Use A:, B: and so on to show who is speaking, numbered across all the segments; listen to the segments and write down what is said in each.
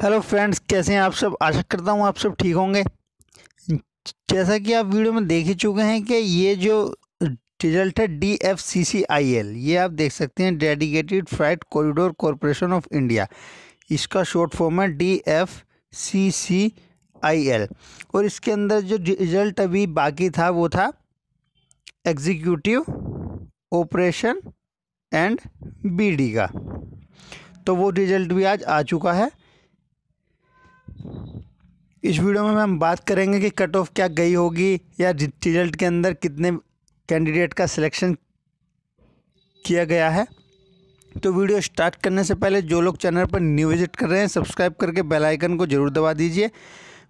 A: hello friends कैसे हैं आप सब आशा करता हूँ आप सब ठीक होंगे जैसा कि आप वीडियो में देख ही चुके हैं कि ये जो रिजल्ट है D F C C I L ये आप देख सकते हैं dedicated freight corridor corporation of India इसका शॉर्ट फॉर्म है D F C C I L और इसके अंदर जो रिजल्ट अभी बाकी था वो था एग्जीक्यूटिव ऑपरेशन एंड डी का तो वो रिजल्ट भी आज आ चुका है इस वीडियो में हम बात करेंगे कि कट ऑफ क्या गई होगी या रिजल्ट के अंदर कितने कैंडिडेट का सिलेक्शन किया गया है तो वीडियो स्टार्ट करने से पहले जो लोग चैनल पर न्यू विजिट कर रहे हैं सब्सक्राइब करके बेल आइकन को ज़रूर दबा दीजिए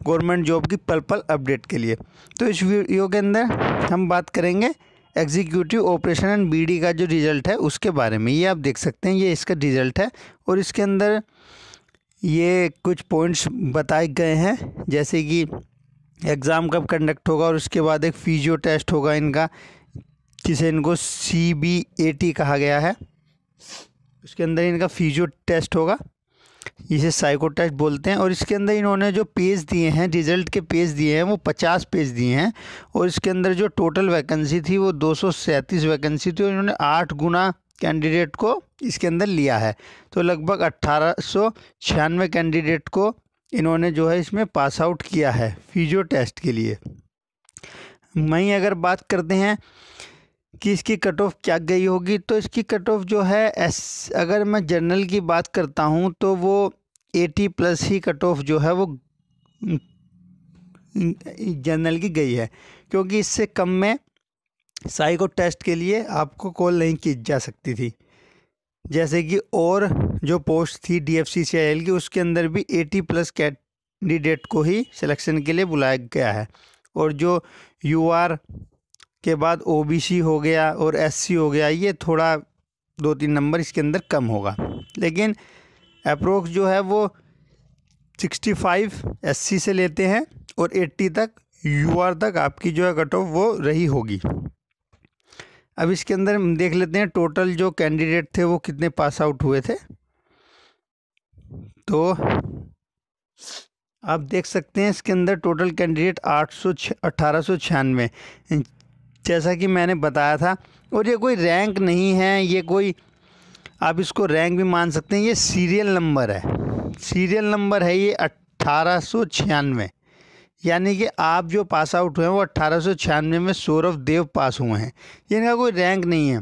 A: गवर्नमेंट जॉब की पल पल अपडेट के लिए तो इस वीडियो के अंदर हम बात करेंगे एग्जीक्यूटिव ऑपरेशन एंड बीडी का जो रिज़ल्ट है उसके बारे में ये आप देख सकते हैं ये इसका रिज़ल्ट है और इसके अंदर ये कुछ पॉइंट्स बताए गए हैं जैसे कि एग्ज़ाम कब कंडक्ट होगा और उसके बाद एक फिजियो टेस्ट होगा इनका जिसे इनको सी बी ए टी कहा गया है उसके अंदर इनका फिजियो टेस्ट होगा इसे साइको टेस्ट बोलते हैं और इसके अंदर इन्होंने जो पेज दिए हैं रिजल्ट के पेज दिए हैं वो पचास पेज दिए हैं और इसके अंदर जो टोटल वैकेंसी थी वो दो सौ सैंतीस वैकेंसी थी और इन्होंने आठ गुना कैंडिडेट को इसके अंदर लिया है तो लगभग अट्ठारह कैंडिडेट को इन्होंने जो है इसमें पास आउट किया है फिजियो टेस्ट के लिए वहीं अगर बात करते हैं कि इसकी कट ऑफ क्या गई होगी तो इसकी कट ऑफ जो है एस अगर मैं जनरल की बात करता हूँ तो वो एटी प्लस ही कट ऑफ जो है वो जनरल की गई है क्योंकि इससे कम में साइको टेस्ट के लिए आपको कॉल नहीं की जा सकती थी जैसे कि और जो पोस्ट थी D F C C I L की उसके अंदर भी एटी प्लस कैंडिडेट को ही सिलेक्शन के लिए बुलाया गया है और जो यू आर के बाद ओ बी सी हो गया और एस सी हो गया ये थोड़ा दो तीन नंबर इसके अंदर कम होगा लेकिन अप्रोक्स जो है वो सिक्सटी फाइव एस सी से लेते हैं और एट्टी तक यू आर तक आपकी जो है कट ऑफ वो रही होगी अब इसके अंदर हम देख लेते हैं टोटल जो कैंडिडेट थे वो कितने पास आउट हुए थे तो आप देख सकते हैं इसके अंदर टोटल कैंडिडेट आठ सौ अट्ठारह सौ छियानवे जैसा कि मैंने बताया था और ये कोई रैंक नहीं है ये कोई आप इसको रैंक भी मान सकते हैं ये सीरियल नंबर है सीरियल नंबर है ये अट्ठारह सौ छियानवे यानी कि आप जो पास आउट हुए हैं वो अट्ठारह में सौरभ देव पास हुए हैं इनका कोई रैंक नहीं है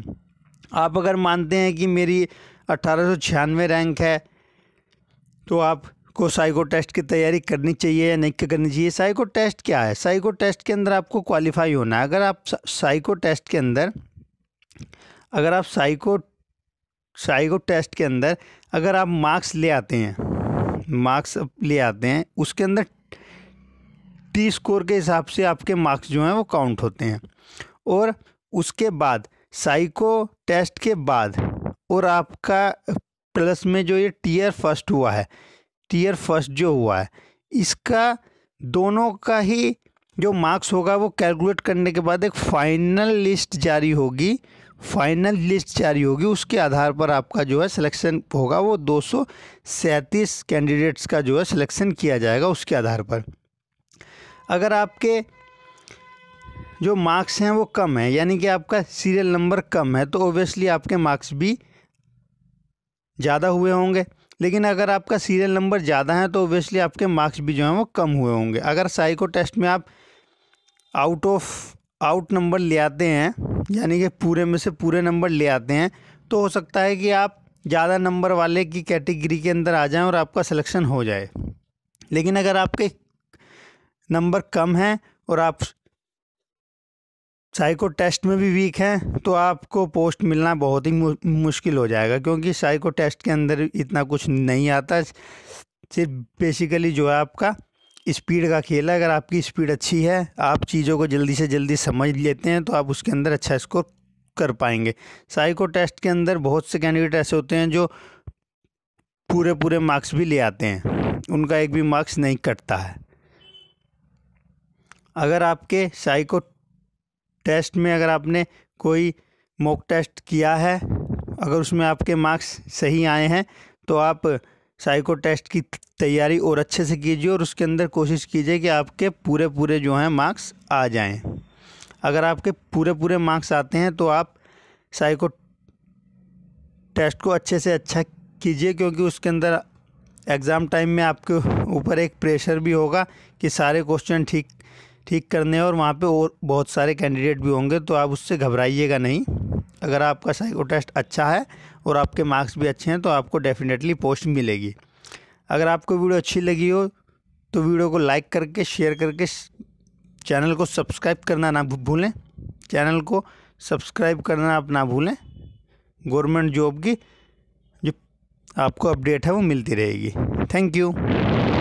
A: आप अगर मानते हैं कि मेरी अट्ठारह रैंक है तो आप को साइको टेस्ट की तैयारी करनी चाहिए या नहीं करनी चाहिए साइको टेस्ट क्या है साइको टेस्ट के अंदर आपको क्वालिफाई होना है अगर आप साइको टेस्ट के अंदर अगर आप साइको साइको टेस्ट के अंदर अगर आप मार्क्स ले आते हैं मार्क्स ले आते हैं उसके अंदर टी स्कोर के हिसाब से आपके मार्क्स जो हैं वो काउंट होते हैं और उसके बाद साइको टेस्ट के बाद और आपका प्लस में जो ये टीयर फर्स्ट हुआ है टीयर फर्स्ट जो हुआ है इसका दोनों का ही जो मार्क्स होगा वो कैलकुलेट करने के बाद एक फाइनल लिस्ट जारी होगी फाइनल लिस्ट जारी होगी उसके आधार पर आपका जो है सिलेक्शन होगा वो दो कैंडिडेट्स का जो है सिलेक्शन किया जाएगा उसके आधार पर अगर आपके जो मार्क्स हैं वो कम है यानी कि आपका सीरियल नंबर कम है तो ओबियसली आपके मार्क्स भी ज़्यादा हुए होंगे लेकिन अगर आपका सीरियल नंबर ज़्यादा है तो ओबियसली आपके मार्क्स भी जो हैं वो कम हुए होंगे अगर साइको टेस्ट में आप आउट ऑफ आउट नंबर ले आते हैं यानी कि पूरे में से पूरे नंबर ले आते हैं तो हो सकता है कि आप ज़्यादा नंबर वाले की कैटेगरी के अंदर आ जाएं और आपका सिलेक्शन हो जाए लेकिन अगर आपके नंबर कम हैं और आप साइको टेस्ट में भी वीक हैं तो आपको पोस्ट मिलना बहुत ही मुश्किल हो जाएगा क्योंकि साइको टेस्ट के अंदर इतना कुछ नहीं आता सिर्फ बेसिकली जो है आपका स्पीड का खेल है अगर आपकी स्पीड अच्छी है आप चीज़ों को जल्दी से जल्दी समझ लेते हैं तो आप उसके अंदर अच्छा स्कोर कर पाएंगे साइको टेस्ट के अंदर बहुत से कैंडिडेट ऐसे होते हैं जो पूरे पूरे मार्क्स भी ले आते हैं उनका एक भी मार्क्स नहीं कटता है अगर आपके साइको टेस्ट में अगर आपने कोई मॉक टेस्ट किया है अगर उसमें आपके मार्क्स सही आए हैं तो आप साइको टेस्ट की तैयारी और अच्छे से कीजिए और उसके अंदर कोशिश कीजिए कि आपके पूरे पूरे जो हैं मार्क्स आ जाएं अगर आपके पूरे पूरे मार्क्स आते हैं तो आप साइको टेस्ट को अच्छे से अच्छा कीजिए क्योंकि उसके अंदर एग्ज़ाम टाइम में आपके ऊपर एक प्रेशर भी होगा कि सारे क्वेश्चन ठीक ठीक करने और वहाँ पे और बहुत सारे कैंडिडेट भी होंगे तो आप उससे घबराइएगा नहीं अगर आपका साइको टेस्ट अच्छा है और आपके मार्क्स भी अच्छे हैं तो आपको डेफिनेटली पोस्ट मिलेगी अगर आपको वीडियो अच्छी लगी हो तो वीडियो को लाइक करके शेयर करके चैनल को सब्सक्राइब करना ना भूलें चैनल को सब्सक्राइब करना आप ना भूलें गवर्नमेंट जॉब की जो आपको अपडेट है वो मिलती रहेगी थैंक यू